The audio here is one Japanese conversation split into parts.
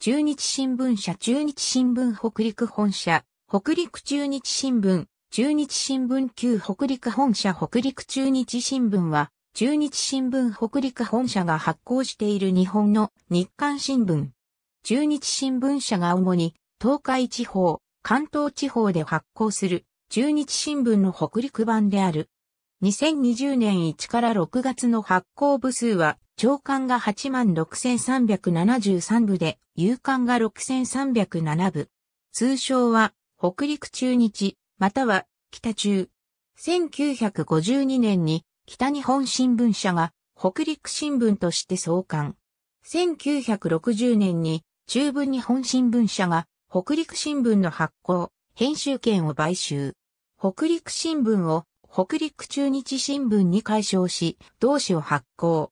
中日新聞社中日新聞北陸本社、北陸中日新聞、中日新聞旧北陸本社北陸中日新聞は、中日新聞北陸本社が発行している日本の日刊新聞。中日新聞社が主に東海地方、関東地方で発行する中日新聞の北陸版である。2020年1から6月の発行部数は、長官が86,373部で、勇敢が6307部。通称は、北陸中日、または、北中。1952年に、北日本新聞社が、北陸新聞として創刊。1960年に、中部日本新聞社が、北陸新聞の発行、編集権を買収。北陸新聞を、北陸中日新聞に改称し、同紙を発行。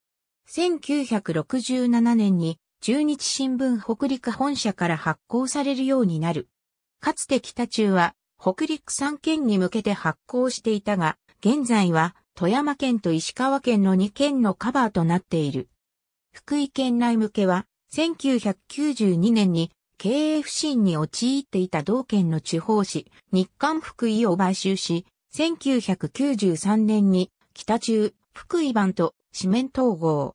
1967年に中日新聞北陸本社から発行されるようになる。かつて北中は北陸3県に向けて発行していたが、現在は富山県と石川県の2県のカバーとなっている。福井県内向けは1992年に経営不振に陥っていた同県の地方紙日刊福井を買収し、1993年に北中福井版と紙面統合。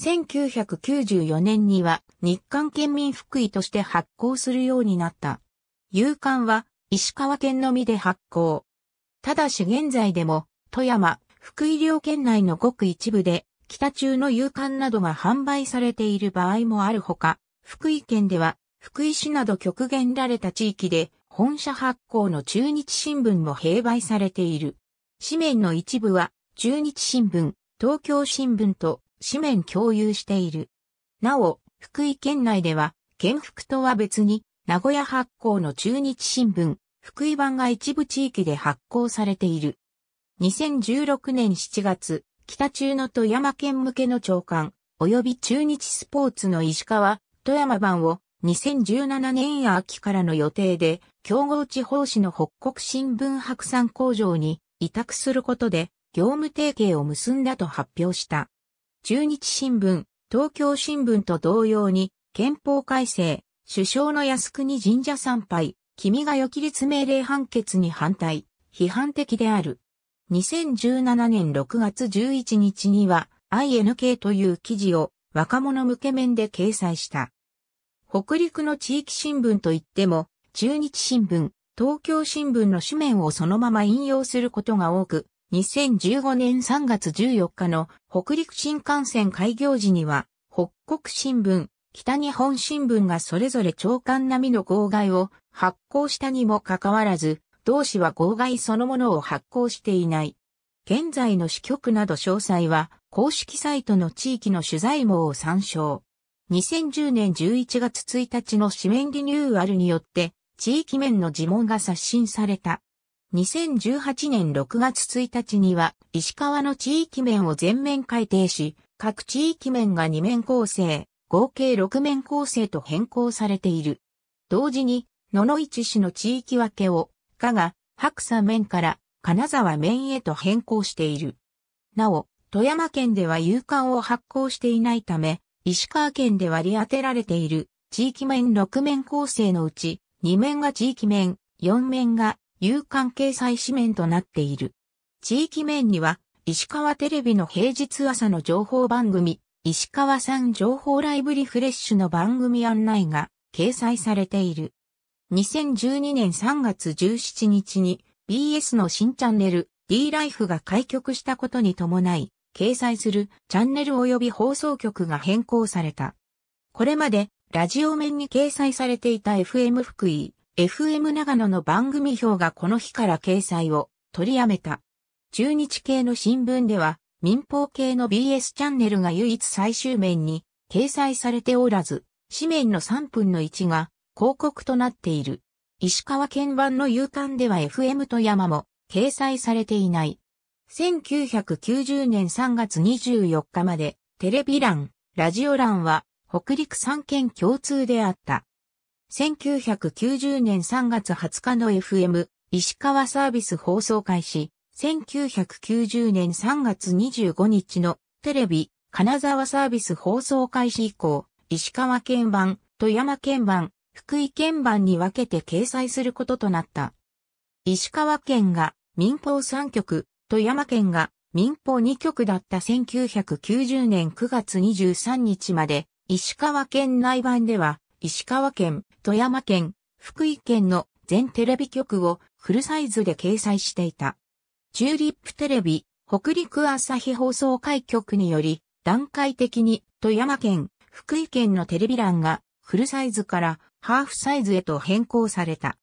1994年には日韓県民福井として発行するようになった。有刊は石川県のみで発行。ただし現在でも富山、福井両県内のごく一部で北中の有刊などが販売されている場合もあるほか、福井県では福井市など極限られた地域で本社発行の中日新聞も併売されている。紙面の一部は中日新聞、東京新聞と紙面共有している。なお、福井県内では、県福とは別に、名古屋発行の中日新聞、福井版が一部地域で発行されている。2016年7月、北中野富山県向けの長官、及び中日スポーツの石川、富山版を2017年秋からの予定で、競合地方紙の北国新聞白山工場に委託することで、業務提携を結んだと発表した。中日新聞、東京新聞と同様に、憲法改正、首相の靖国神社参拝、君が予期立命令判決に反対、批判的である。2017年6月11日には、INK という記事を若者向け面で掲載した。北陸の地域新聞といっても、中日新聞、東京新聞の紙面をそのまま引用することが多く、2015年3月14日の北陸新幹線開業時には、北国新聞、北日本新聞がそれぞれ長官並みの号外を発行したにもかかわらず、同氏は号外そのものを発行していない。現在の支局など詳細は、公式サイトの地域の取材網を参照。2010年11月1日の紙面リニューアルによって、地域面の自問が刷新された。2018年6月1日には石川の地域面を全面改定し、各地域面が2面構成、合計6面構成と変更されている。同時に、野々市市の地域分けを、加賀、白砂面から金沢面へと変更している。なお、富山県では有感を発行していないため、石川県で割り当てられている地域面6面構成のうち、2面が地域面、4面が有観掲載紙面となっている。地域面には、石川テレビの平日朝の情報番組、石川さん情報ライブリフレッシュの番組案内が掲載されている。2012年3月17日に BS の新チャンネル D ライフが開局したことに伴い、掲載するチャンネル及び放送局が変更された。これまでラジオ面に掲載されていた FM 福井、FM 長野の番組表がこの日から掲載を取りやめた。中日系の新聞では民放系の BS チャンネルが唯一最終面に掲載されておらず、紙面の3分の1が広告となっている。石川県版の夕刊では FM と山も掲載されていない。1990年3月24日までテレビ欄、ラジオ欄は北陸3県共通であった。1990年3月20日の FM 石川サービス放送開始、1990年3月25日のテレビ金沢サービス放送開始以降、石川県版、富山県版、福井県版に分けて掲載することとなった。石川県が民放3局、富山県が民放2局だった1990年9月23日まで、石川県内版では、石川県、富山県、福井県の全テレビ局をフルサイズで掲載していた。チューリップテレビ、北陸朝日放送開局により、段階的に富山県、福井県のテレビ欄がフルサイズからハーフサイズへと変更された。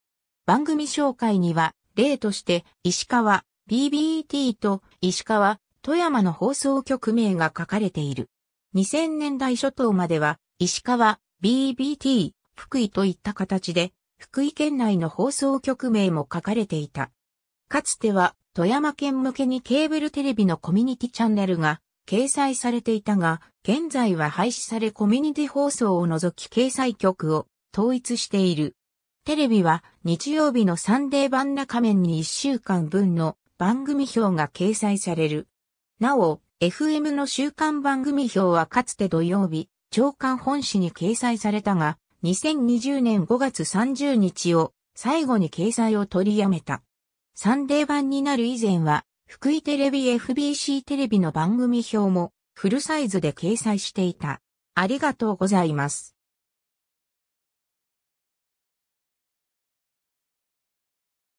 番組紹介には、例として石川、BBT と石川、富山の放送局名が書かれている。2000年代初頭までは石川、BBT、福井といった形で、福井県内の放送局名も書かれていた。かつては、富山県向けにケーブルテレビのコミュニティチャンネルが掲載されていたが、現在は廃止されコミュニティ放送を除き掲載局を統一している。テレビは日曜日のサンデー版中面に1週間分の番組表が掲載される。なお、FM の週間番組表はかつて土曜日、長官本誌に掲載されたが、2020年5月30日を最後に掲載を取りやめた。サンデー版になる以前は、福井テレビ FBC テレビの番組表もフルサイズで掲載していた。ありがとうございます。